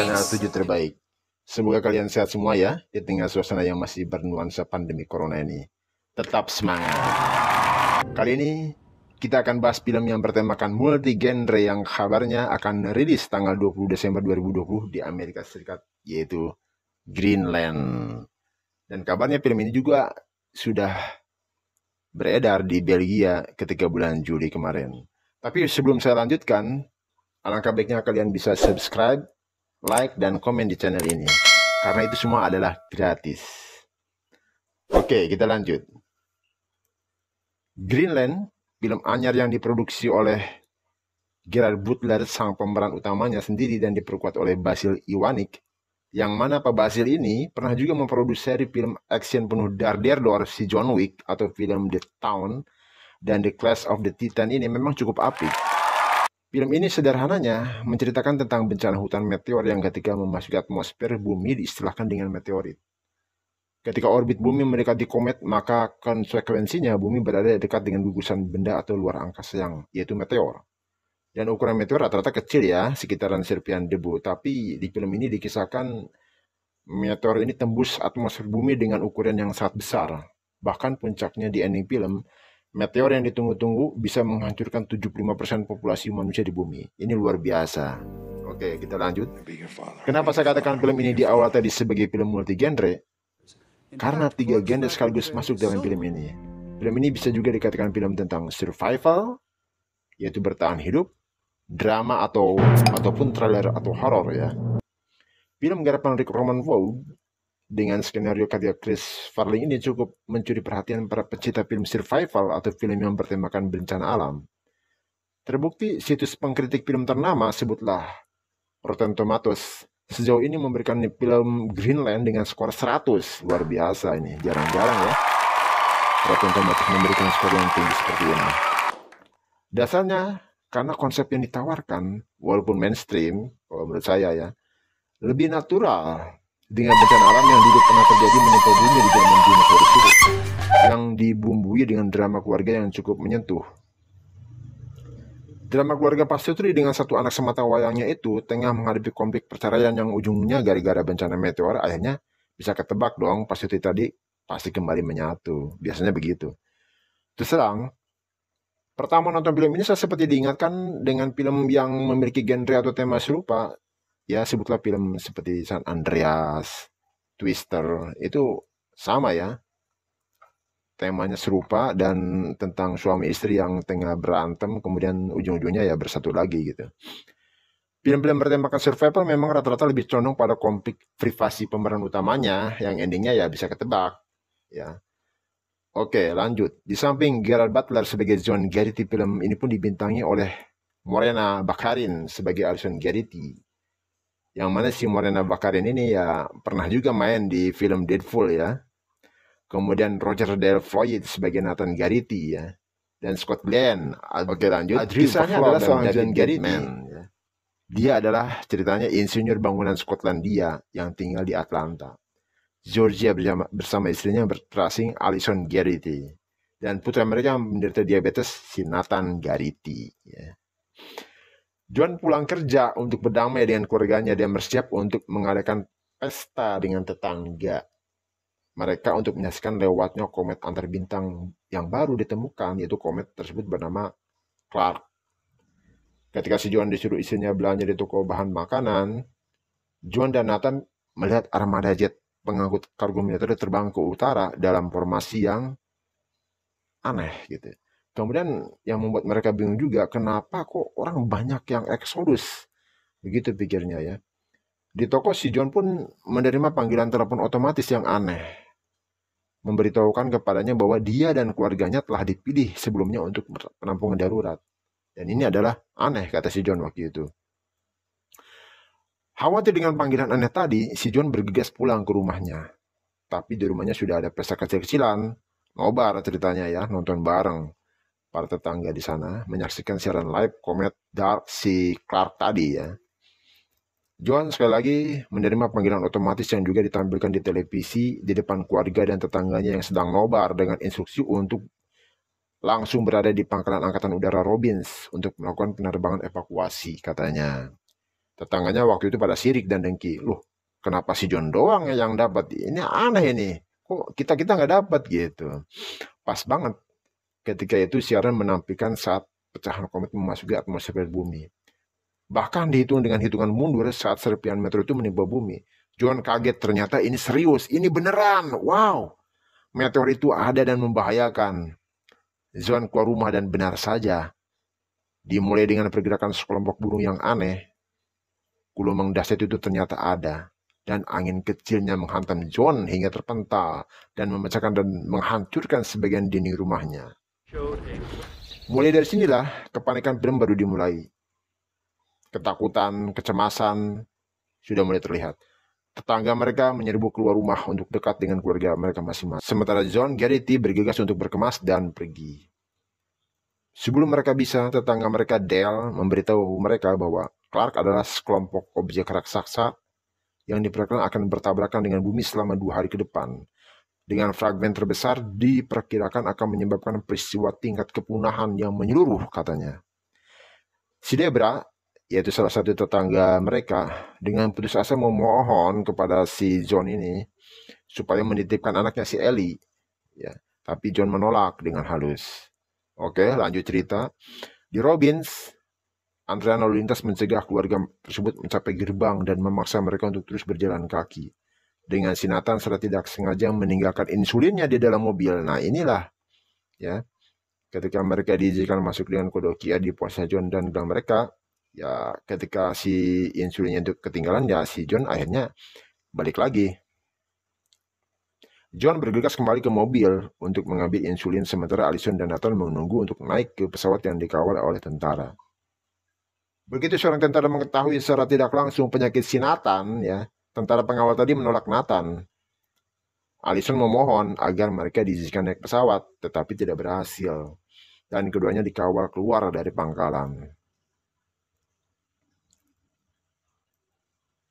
channel 7 terbaik. Semoga kalian sehat semua ya di tengah suasana yang masih bernuansa pandemi corona ini. Tetap semangat. Kali ini kita akan bahas film yang bertemakan multi genre yang kabarnya akan rilis tanggal 20 Desember 2020 di Amerika Serikat yaitu Greenland. Dan kabarnya film ini juga sudah beredar di Belgia ketika bulan Juli kemarin. Tapi sebelum saya lanjutkan, alangkah baiknya kalian bisa subscribe like, dan komen di channel ini. Karena itu semua adalah gratis. Oke, kita lanjut. Greenland, film anyar yang diproduksi oleh Gerard Butler, sang pemeran utamanya sendiri dan diperkuat oleh Basil Iwanik, yang mana Pak Basil ini pernah juga memproduksi seri film action penuh dar dar si John Wick atau film The Town dan The Clash of the Titan ini memang cukup apik. Film ini sederhananya menceritakan tentang bencana hutan meteor yang ketika memasuki atmosfer bumi diistilahkan dengan meteorit. Ketika orbit bumi mendekati komet, maka konsekuensinya bumi berada dekat dengan gugusan benda atau luar angkasa yang yaitu meteor. Dan ukuran meteor rata-rata kecil ya, sekitaran serpihan debu. Tapi di film ini dikisahkan meteor ini tembus atmosfer bumi dengan ukuran yang sangat besar. Bahkan puncaknya di ending film, meteor yang ditunggu-tunggu bisa menghancurkan 75% populasi manusia di bumi. Ini luar biasa. Oke, kita lanjut. Kenapa saya katakan film ini di awal tadi sebagai film multi genre? Karena tiga genre sekaligus masuk dalam film ini. Film ini bisa juga dikatakan film tentang survival, yaitu bertahan hidup, drama atau ataupun trailer atau horor ya. Film garapan Rick Roman Vogue dengan skenario karya Chris Farley ini cukup mencuri perhatian para pecinta film survival atau film yang bertemakan bencana alam. Terbukti situs pengkritik film ternama sebutlah Rotten Tomatoes sejauh ini memberikan film Greenland dengan skor 100. Luar biasa ini, jarang-jarang ya. Rotten Tomatoes memberikan skor yang tinggi seperti ini. Dasarnya karena konsep yang ditawarkan, walaupun mainstream, kalau menurut saya ya, lebih natural dengan bencana alam yang dulu pernah terjadi menimpa dunia di zaman dinosaurus itu yang dibumbui dengan drama keluarga yang cukup menyentuh. Drama keluarga Pasutri dengan satu anak semata wayangnya itu tengah menghadapi konflik perceraian yang ujungnya gara-gara bencana meteor akhirnya bisa ketebak dong Pasutri tadi pasti kembali menyatu. Biasanya begitu. Terus pertama nonton film ini saya seperti diingatkan dengan film yang memiliki genre atau tema serupa ya sebutlah film seperti San Andreas, Twister itu sama ya temanya serupa dan tentang suami istri yang tengah berantem kemudian ujung-ujungnya ya bersatu lagi gitu. Film-film bertemakan survival memang rata-rata lebih condong pada konflik privasi pemeran utamanya yang endingnya ya bisa ketebak ya. Oke lanjut, di samping Gerard Butler sebagai John Garrity film ini pun dibintangi oleh Morena Bakarin sebagai Alison Garrity yang mana si Morena Bakarin ini ya pernah juga main di film Deadpool ya. Kemudian Roger Del Floyd sebagai Nathan Garrity ya. Dan Scott Glenn. Oke lanjut. Kisahnya adalah seorang John Garrity. Man, ya. Dia adalah ceritanya insinyur bangunan Skotlandia yang tinggal di Atlanta. Georgia bersama, bersama istrinya berterasing Alison Garrity dan putra mereka yang menderita diabetes si Nathan Garrity ya. John pulang kerja untuk berdamai dengan keluarganya dan bersiap untuk mengadakan pesta dengan tetangga. Mereka untuk menyaksikan lewatnya komet antar bintang yang baru ditemukan, yaitu komet tersebut bernama Clark. Ketika si John disuruh istrinya belanja di toko bahan makanan, John dan Nathan melihat armada jet pengangkut kargo militer terbang ke utara dalam formasi yang aneh gitu. Kemudian yang membuat mereka bingung juga kenapa kok orang banyak yang eksodus. Begitu pikirnya ya. Di toko si John pun menerima panggilan telepon otomatis yang aneh. Memberitahukan kepadanya bahwa dia dan keluarganya telah dipilih sebelumnya untuk penampungan darurat. Dan ini adalah aneh kata si John waktu itu. Khawatir dengan panggilan aneh tadi, si John bergegas pulang ke rumahnya. Tapi di rumahnya sudah ada pesta kecil-kecilan, nobar ceritanya ya, nonton bareng para tetangga di sana menyaksikan siaran live komet Dark si Clark tadi ya. Johan sekali lagi menerima panggilan otomatis yang juga ditampilkan di televisi di depan keluarga dan tetangganya yang sedang nobar dengan instruksi untuk langsung berada di pangkalan Angkatan Udara Robbins untuk melakukan penerbangan evakuasi katanya. Tetangganya waktu itu pada sirik dan dengki. Loh, kenapa si John doang ya yang dapat? Ini aneh ini. Kok kita-kita nggak dapat gitu. Pas banget Ketika itu siaran menampilkan saat pecahan komet memasuki atmosfer bumi. Bahkan dihitung dengan hitungan mundur saat serpihan meteor itu menimpa bumi. John kaget ternyata ini serius, ini beneran. Wow. Meteor itu ada dan membahayakan. John keluar rumah dan benar saja. Dimulai dengan pergerakan sekelompok burung yang aneh. Gelombang dahsyat itu ternyata ada. Dan angin kecilnya menghantam John hingga terpental dan memecahkan dan menghancurkan sebagian dinding rumahnya. Mulai dari sinilah kepanikan film baru dimulai. Ketakutan, kecemasan sudah mulai terlihat. Tetangga mereka menyerbu keluar rumah untuk dekat dengan keluarga mereka masing-masing. Sementara John Garrity bergegas untuk berkemas dan pergi. Sebelum mereka bisa, tetangga mereka Dale memberitahu mereka bahwa Clark adalah sekelompok objek raksasa yang diperkenalkan akan bertabrakan dengan bumi selama dua hari ke depan dengan fragmen terbesar diperkirakan akan menyebabkan peristiwa tingkat kepunahan yang menyeluruh katanya. Si Debra, yaitu salah satu tetangga mereka, dengan putus asa memohon kepada si John ini supaya menitipkan anaknya si Ellie. Ya, tapi John menolak dengan halus. Oke, lanjut cerita. Di Robbins, antrean lalu lintas mencegah keluarga tersebut mencapai gerbang dan memaksa mereka untuk terus berjalan kaki dengan sinatan serta tidak sengaja meninggalkan insulinnya di dalam mobil. Nah inilah ya ketika mereka diizinkan masuk dengan kodokia di puasa John dan dalam mereka ya ketika si insulinnya itu ketinggalan ya si John akhirnya balik lagi. John bergegas kembali ke mobil untuk mengambil insulin sementara Alison dan Nathan menunggu untuk naik ke pesawat yang dikawal oleh tentara. Begitu seorang tentara mengetahui secara tidak langsung penyakit sinatan ya, Tentara pengawal tadi menolak Nathan. Allison memohon agar mereka diizinkan naik pesawat, tetapi tidak berhasil. Dan keduanya dikawal keluar dari pangkalan.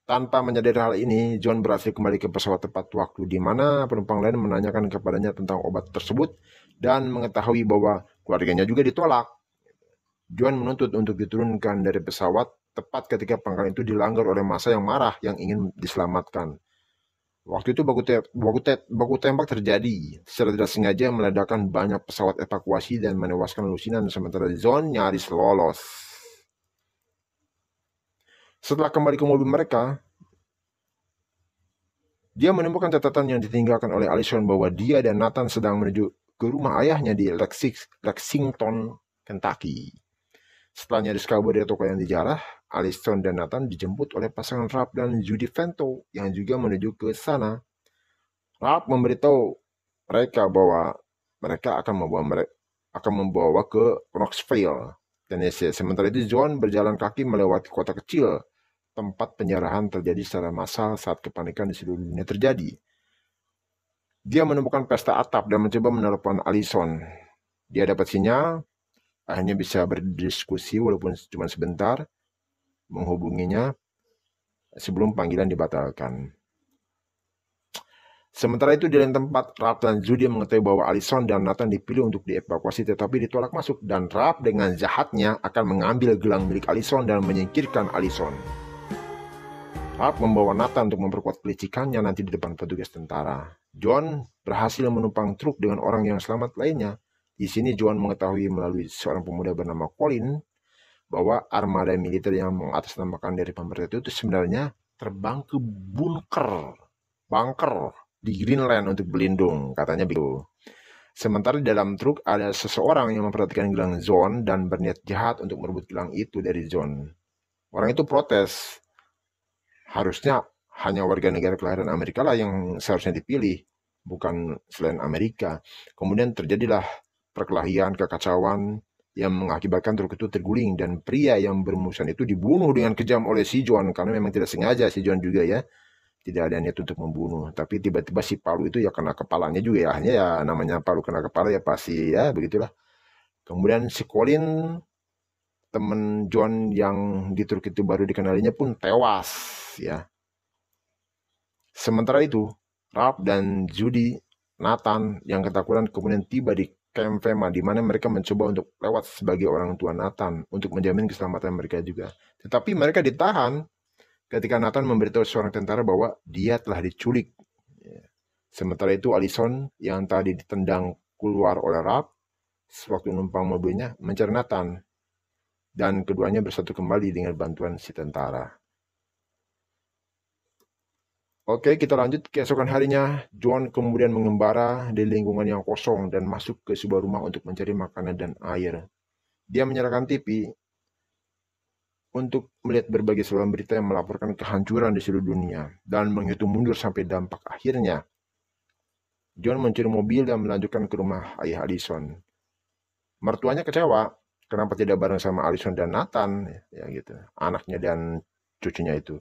Tanpa menyadari hal ini, John berhasil kembali ke pesawat tepat waktu di mana penumpang lain menanyakan kepadanya tentang obat tersebut dan mengetahui bahwa keluarganya juga ditolak. Juan menuntut untuk diturunkan dari pesawat tepat ketika pangkalan itu dilanggar oleh masa yang marah yang ingin diselamatkan. Waktu itu baku, te baku, te baku tembak terjadi secara tidak sengaja meledakkan banyak pesawat evakuasi dan menewaskan lusinan sementara Zon nyaris lolos. Setelah kembali ke mobil mereka, dia menemukan catatan yang ditinggalkan oleh Alison bahwa dia dan Nathan sedang menuju ke rumah ayahnya di Lexington, Kentucky. Setelah Setelahnya dari toko yang dijarah, Alisson dan Nathan dijemput oleh pasangan Rap dan Judy Vento yang juga menuju ke sana. Rap memberitahu mereka bahwa mereka akan membawa mereka akan membawa ke Knoxville, Tennessee. Ya, sementara itu John berjalan kaki melewati kota kecil tempat penyerahan terjadi secara massal saat kepanikan di seluruh dunia terjadi. Dia menemukan pesta atap dan mencoba menelpon Allison. Dia dapat sinyal, hanya bisa berdiskusi walaupun cuma sebentar menghubunginya sebelum panggilan dibatalkan. Sementara itu di lain tempat, Rab dan Judy mengetahui bahwa Alison dan Nathan dipilih untuk dievakuasi tetapi ditolak masuk dan rap dengan jahatnya akan mengambil gelang milik Alison dan menyingkirkan Alison. rap membawa Nathan untuk memperkuat pelicikannya nanti di depan petugas tentara. John berhasil menumpang truk dengan orang yang selamat lainnya di sini John mengetahui melalui seorang pemuda bernama Colin bahwa armada militer yang mengatasnamakan dari pemerintah itu, itu sebenarnya terbang ke bunker, bunker di Greenland untuk berlindung, katanya begitu. Sementara di dalam truk ada seseorang yang memperhatikan gelang John dan berniat jahat untuk merebut gelang itu dari John. Orang itu protes. Harusnya hanya warga negara kelahiran Amerika lah yang seharusnya dipilih, bukan selain Amerika. Kemudian terjadilah perkelahian, kekacauan yang mengakibatkan truk itu terguling dan pria yang bermusuhan itu dibunuh dengan kejam oleh si Juan karena memang tidak sengaja si Juan juga ya tidak ada niat untuk membunuh tapi tiba-tiba si Palu itu ya kena kepalanya juga ya hanya ya namanya Palu kena kepala ya pasti ya begitulah kemudian si Colin teman John yang di truk itu baru dikenalinya pun tewas ya sementara itu Ralph dan Judy Nathan yang ketakutan kemudian tiba di kem Fema, di mana mereka mencoba untuk lewat sebagai orang tua Nathan untuk menjamin keselamatan mereka juga. Tetapi mereka ditahan ketika Nathan memberitahu seorang tentara bahwa dia telah diculik. Ya. Sementara itu Alison yang tadi ditendang keluar oleh Rap sewaktu numpang mobilnya mencari Nathan dan keduanya bersatu kembali dengan bantuan si tentara. Oke, kita lanjut. Keesokan harinya, John kemudian mengembara di lingkungan yang kosong dan masuk ke sebuah rumah untuk mencari makanan dan air. Dia menyerahkan TV untuk melihat berbagai saluran berita yang melaporkan kehancuran di seluruh dunia dan menghitung mundur sampai dampak akhirnya. John mencuri mobil dan melanjutkan ke rumah ayah Allison. Mertuanya kecewa, kenapa tidak bareng sama Allison dan Nathan, ya gitu, anaknya dan cucunya itu.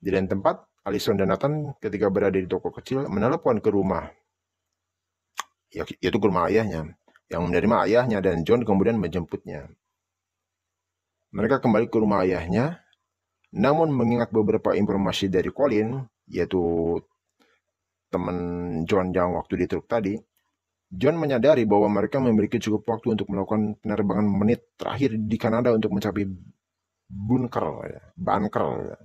Di lain tempat, Alison dan Nathan ketika berada di toko kecil menelepon ke rumah. Ya, yaitu ke rumah ayahnya. Yang menerima ayahnya dan John kemudian menjemputnya. Mereka kembali ke rumah ayahnya, namun mengingat beberapa informasi dari Colin, yaitu teman John yang waktu di truk tadi, John menyadari bahwa mereka memiliki cukup waktu untuk melakukan penerbangan menit terakhir di Kanada untuk mencapai bunker, ya, bunker. Ya.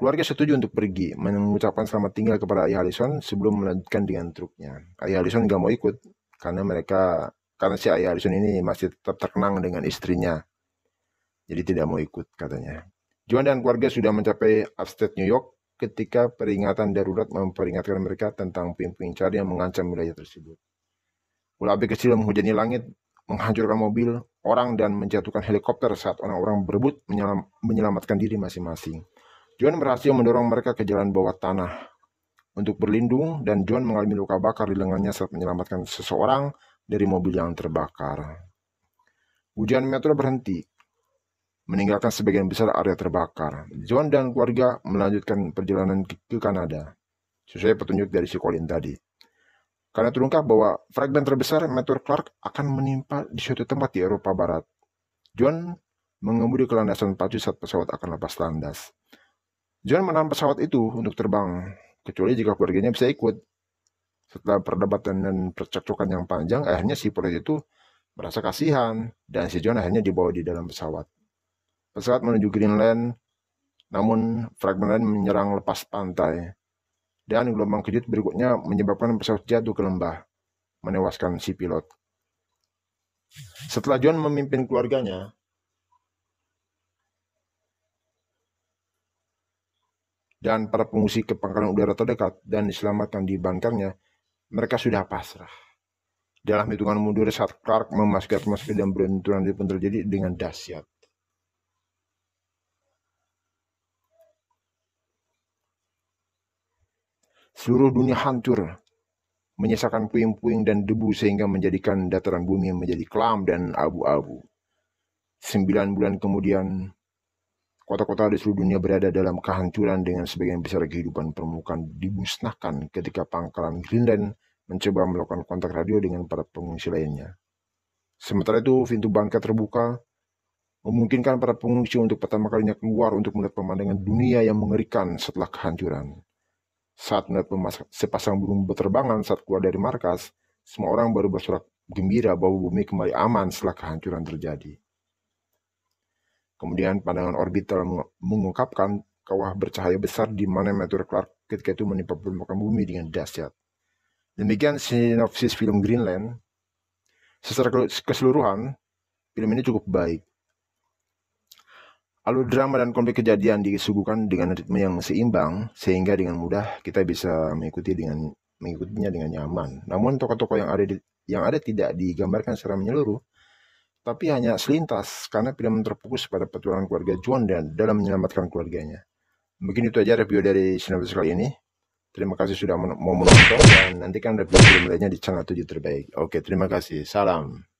Keluarga setuju untuk pergi, mengucapkan selamat tinggal kepada Ayah Allison sebelum melanjutkan dengan truknya. Ayah Allison gak mau ikut, karena mereka, karena si Ayah Allison ini masih tetap terkenang dengan istrinya. Jadi tidak mau ikut katanya. Juan dan keluarga sudah mencapai upstate New York ketika peringatan darurat memperingatkan mereka tentang puing-puing yang mengancam wilayah tersebut. Ular api kecil menghujani langit, menghancurkan mobil, orang, dan menjatuhkan helikopter saat orang-orang berebut menyelam menyelamatkan diri masing-masing. John berhasil mendorong mereka ke jalan bawah tanah untuk berlindung dan John mengalami luka bakar di lengannya saat menyelamatkan seseorang dari mobil yang terbakar. Hujan meteor berhenti, meninggalkan sebagian besar area terbakar. John dan keluarga melanjutkan perjalanan ke Kanada, sesuai petunjuk dari si Colin tadi. Karena terungkap bahwa fragmen terbesar meteor Clark akan menimpa di suatu tempat di Eropa Barat. John mengemudi ke landasan pacu saat pesawat akan lepas landas. John menahan pesawat itu untuk terbang, kecuali jika keluarganya bisa ikut. Setelah perdebatan dan percekcokan yang panjang, akhirnya si pilot itu merasa kasihan dan si John akhirnya dibawa di dalam pesawat. Pesawat menuju Greenland, namun fragment lain menyerang lepas pantai. Dan gelombang kejut berikutnya menyebabkan pesawat jatuh ke lembah, menewaskan si pilot. Setelah John memimpin keluarganya, dan para pengungsi ke pangkalan udara terdekat dan diselamatkan di bankarnya, mereka sudah pasrah. Dalam hitungan mundur saat Clark memasuki atmosfer dan berunturan itu terjadi dengan dahsyat. Seluruh dunia hancur, menyisakan puing-puing dan debu sehingga menjadikan dataran bumi menjadi kelam dan abu-abu. Sembilan bulan kemudian, Kota-kota di seluruh dunia berada dalam kehancuran dengan sebagian besar kehidupan permukaan dimusnahkan ketika pangkalan Greenland mencoba melakukan kontak radio dengan para pengungsi lainnya. Sementara itu, pintu bangka terbuka memungkinkan para pengungsi untuk pertama kalinya keluar untuk melihat pemandangan dunia yang mengerikan setelah kehancuran. Saat melihat sepasang burung berterbangan saat keluar dari markas, semua orang baru bersorak gembira bahwa bumi kembali aman setelah kehancuran terjadi. Kemudian pandangan orbital mengungkapkan kawah bercahaya besar di mana meteor Clark ketika itu menimpa permukaan bumi dengan dahsyat. Demikian sinopsis film Greenland. Secara keseluruhan, film ini cukup baik. Alur drama dan konflik kejadian disuguhkan dengan ritme yang seimbang sehingga dengan mudah kita bisa mengikuti dengan mengikutinya dengan nyaman. Namun tokoh-tokoh yang ada di, yang ada tidak digambarkan secara menyeluruh tapi hanya selintas karena film terfokus pada petualangan keluarga John dan dalam menyelamatkan keluarganya. Mungkin itu aja review dari Sinopsis kali ini. Terima kasih sudah mau menonton dan nantikan review film lainnya di channel 7 terbaik. Oke, terima kasih. Salam.